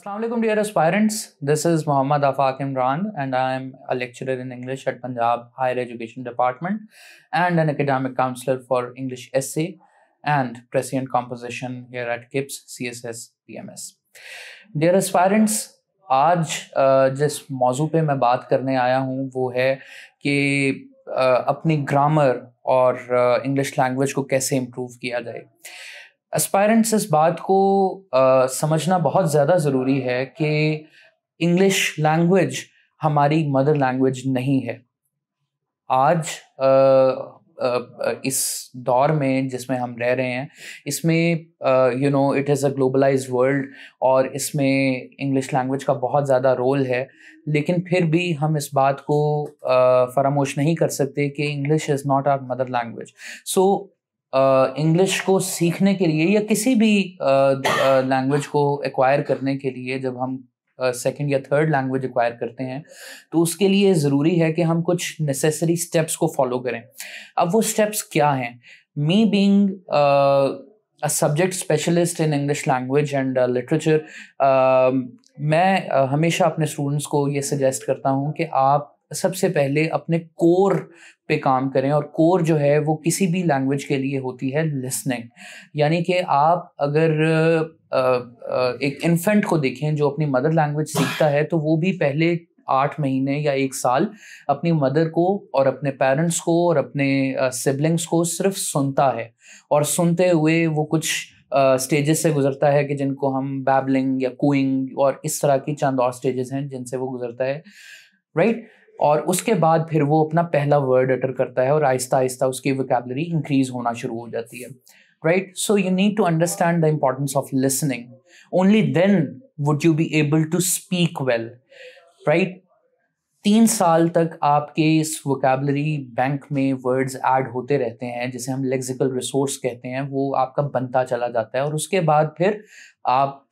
Assalamualaikum dear aspirants. This is Muhammad Afaq Imran and I am a lecturer in English at Punjab Higher Education Department and an academic counselor for English Essay and Prescient Composition here at KIPS CSS PMS. Dear aspirants, आज जिस मौजू पे मैं बात करने आया हूँ वो है कि अपनी ग्रामर और इंग्लिश लैंग्वेज को कैसे इम्प्रूव किया जाए एस्पायरेंट्स इस बात को आ, समझना बहुत ज़्यादा ज़रूरी है कि इंग्लिश लैंग्वेज हमारी मदर लैंग्वेज नहीं है आज आ, आ, इस दौर में जिसमें हम रह रहे हैं इसमें you know it is a globalize world और इसमें इंग्लिश लैंग्वेज का बहुत ज़्यादा रोल है लेकिन फिर भी हम इस बात को फरामोश नहीं कर सकते कि English is not our mother language so English को सीखने के लिए या किसी भी लैंग्वेज को एक्वायर करने के लिए जब हम सेकेंड या थर्ड लैंग्वेज एक्वायर करते हैं तो उसके लिए ज़रूरी है कि हम कुछ नेसेसरी स्टेप्स को फॉलो करें अब वो स्टेप्स क्या हैं me being subject specialist in English language and literature मैं uh, हमेशा अपने स्टूडेंट्स को ये सजेस्ट करता हूँ कि आप सबसे पहले अपने कोर पे काम करें और कोर जो है वो किसी भी लैंग्वेज के लिए होती है लिसनिंग यानी कि आप अगर एक इन्फेंट को देखें जो अपनी मदर लैंग्वेज सीखता है तो वो भी पहले आठ महीने या एक साल अपनी मदर को और अपने पेरेंट्स को और अपने सिबलिंग्स को सिर्फ सुनता है और सुनते हुए वो कुछ स्टेजेस uh, से गुजरता है कि जिनको हम बैबलिंग या कोइंग और इस तरह की चंद और स्टेजेस हैं जिनसे वो गुजरता है राइट right? और उसके बाद फिर वो अपना पहला वर्ड अटर करता है और आहिस्ता आहिस्ता उसकी वोकेबलरी इंक्रीज होना शुरू हो जाती है right so you need to understand the importance of listening only then would you be able to speak well right तीन साल तक आपके इस वोकेबलरी बैंक में वर्ड्स ऐड होते रहते हैं जिसे हम लेक्सिकल रिसोर्स कहते हैं वो आपका बनता चला जाता है और उसके बाद फिर आप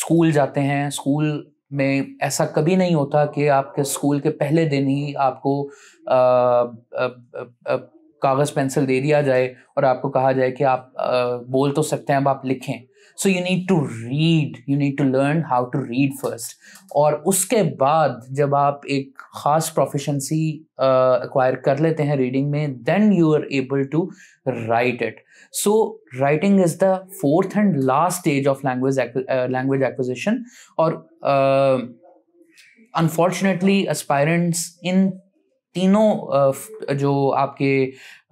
स्कूल uh, जाते हैं स्कूल में ऐसा कभी नहीं होता कि आपके स्कूल के पहले दिन ही आपको आ, आ, आ, कागज़ पेंसिल दे दिया जाए और आपको कहा जाए कि आप बोल तो सकते हैं अब आप लिखें so you need to read you need to learn how to read first और उसके बाद जब आप एक ख़ास प्रोफिशंसी एक्वायर कर लेते हैं रीडिंग में then you are able to write it so writing is the fourth and last stage of language language acquisition और अनफॉर्चुनेटली एस्पायरेंट्स इन तीनों जो आपके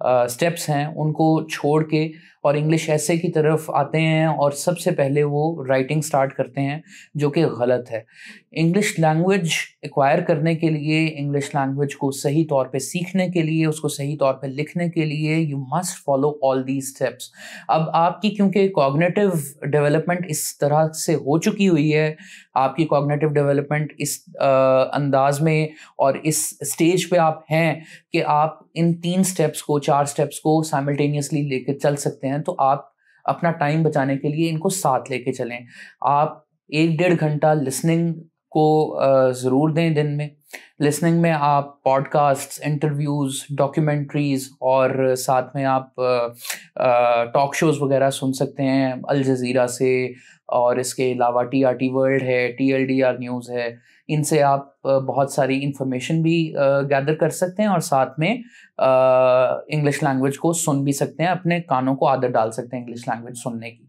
स्टेप्स हैं उनको छोड़ के और इंग्लिश ऐसे की तरफ आते हैं और सबसे पहले वो राइटिंग स्टार्ट करते हैं जो कि गलत है इंग्लिश लैंग्वेज एक्वायर करने के लिए इंग्लिश लैंग्वेज को सही तौर पे सीखने के लिए उसको सही तौर पे लिखने के लिए you must follow all the steps अब आपकी क्योंकि कॉग्नेटिव डेवलपमेंट इस तरह से हो चुकी हुई है आपकी कॉग्नेटिव डेवलपमेंट इस अंदाज में और इस स्टेज पे आप हैं कि आप इन तीन स्टेप्स को चार स्टेप्स को साइमल्टेनियसली लेके चल सकते हैं तो आप अपना टाइम बचाने के लिए इनको साथ लेके चलें आप एक डेढ़ घंटा लिसनिंग को ज़रूर दें दिन में लिसनिंग में आप पॉडकास्ट इंटरव्यूज़ डॉक्यूमेंट्रीज़ और साथ में आप टॉक शोज़ वगैरह सुन सकते हैं अल जज़ीरा से और इसके अलावा टी आर टी वर्ल्ड है T L D R news है इनसे आप बहुत सारी इंफॉर्मेशन भी गैदर कर सकते हैं और साथ में इंग्लिश लैंग्वेज को सुन भी सकते हैं अपने कानों को आदत डाल सकते हैं इंग्लिश लैंग्वेज सुनने की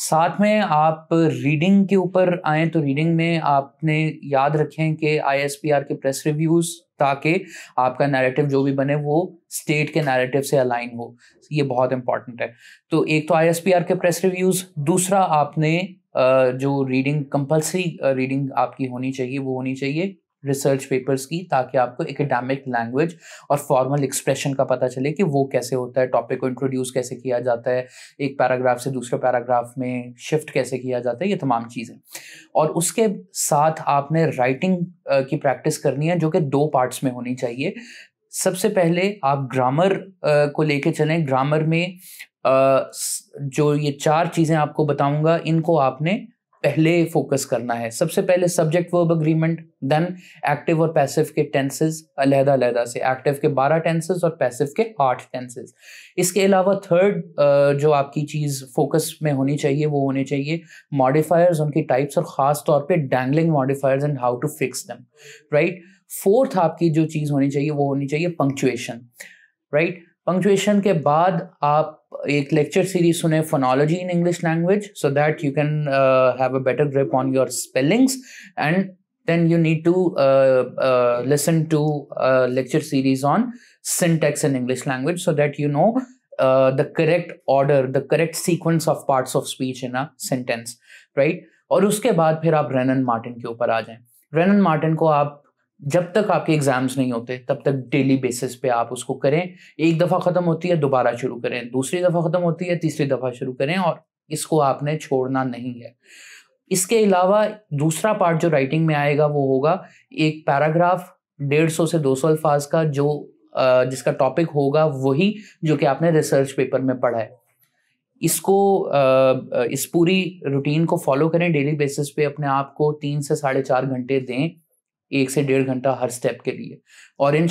साथ में आप रीडिंग के ऊपर आए तो रीडिंग में आपने याद रखें कि आईएसपीआर के प्रेस रिव्यूज़ ताकि आपका नैरेटिव जो भी बने वो स्टेट के नैरेटिव से अलाइन हो ये बहुत इंपॉर्टेंट है तो एक तो आईएसपीआर के प्रेस रिव्यूज़ दूसरा आपने जो रीडिंग कंपलसरी रीडिंग आपकी होनी चाहिए वो होनी चाहिए रिसर्च पेपर्स की ताकि आपको एकेडमिक लैंग्वेज और फॉर्मल एक्सप्रेशन का पता चले कि वो कैसे होता है टॉपिक को इंट्रोड्यूस कैसे किया जाता है एक पैराग्राफ से दूसरे पैराग्राफ में शिफ्ट कैसे किया जाता है ये तमाम चीज़ें और उसके साथ आपने राइटिंग की प्रैक्टिस करनी है जो कि दो पार्ट्स में होनी चाहिए सबसे पहले आप ग्रामर को लेके चलें ग्रामर में जो ये चार चीज़ें आपको बताऊंगा इनको आपने पहले फोकस करना है सबसे पहले subject verb agreement then active और पैसिव के टेंसेस अलहदा अलहदा से एक्टिव के बारह टेंसेस और पैसिव के आठ टेंसेस इसके अलावा थर्ड जो आपकी चीज़ फोकस में होनी चाहिए वो होनी चाहिए मॉडिफायर्स उनकी टाइप्स और ख़ास तौर पे dangling modifiers and how to fix them right fourth आपकी जो चीज़ होनी चाहिए वो होनी चाहिए पंक्चुएशन राइट right? पंक्चुएशन के बाद आप एक लेक्चर सीरीज सुने phonology in English language so that you can have a better grip on your spellings and then you need to listen to lecture series on syntax in English language so that you know the correct order the correct sequence of parts of speech in a sentence right और उसके बाद फिर आप रेनन Martin के ऊपर आ जाए रेनन Martin को आप जब तक आपके एग्जाम्स नहीं होते तब तक डेली बेसिस पे आप उसको करें एक दफ़ा ख़त्म होती है दोबारा शुरू करें दूसरी दफ़ा ख़त्म होती है तीसरी दफ़ा शुरू करें और इसको आपने छोड़ना नहीं है इसके अलावा दूसरा पार्ट जो राइटिंग में आएगा वो होगा एक पैराग्राफ डेढ़ सौ से दो सौ अल्फाज का जो जिसका टॉपिक होगा वही जो कि आपने रिसर्च पेपर में पढ़ा है इसको इस पूरी रूटीन को फॉलो करें डेली बेसिस पे अपने आप को तीन से साढ़े चार घंटे दें एक से डेढ़ घंटा हर स्टेप के लिए और इन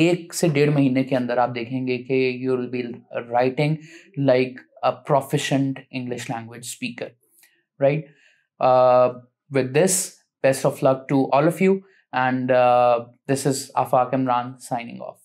एक से डेढ़ महीने के अंदर आप देखेंगे कि you will be writing like a proficient English language speaker right with this best of luck to all of you and this is Afaq Imran signing of